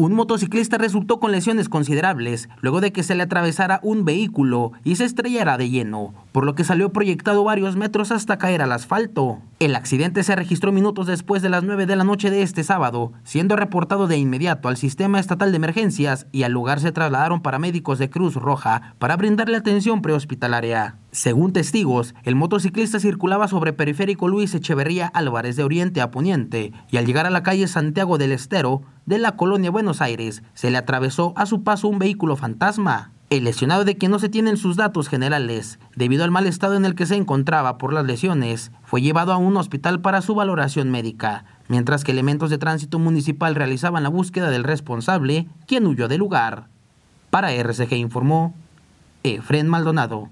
Un motociclista resultó con lesiones considerables luego de que se le atravesara un vehículo y se estrellara de lleno por lo que salió proyectado varios metros hasta caer al asfalto. El accidente se registró minutos después de las 9 de la noche de este sábado, siendo reportado de inmediato al Sistema Estatal de Emergencias y al lugar se trasladaron paramédicos de Cruz Roja para brindarle atención prehospitalaria. Según testigos, el motociclista circulaba sobre periférico Luis Echeverría Álvarez de Oriente a Poniente y al llegar a la calle Santiago del Estero de la colonia Buenos Aires se le atravesó a su paso un vehículo fantasma. El lesionado de quien no se tienen sus datos generales, debido al mal estado en el que se encontraba por las lesiones, fue llevado a un hospital para su valoración médica, mientras que elementos de tránsito municipal realizaban la búsqueda del responsable, quien huyó del lugar. Para RCG informó Efren Maldonado.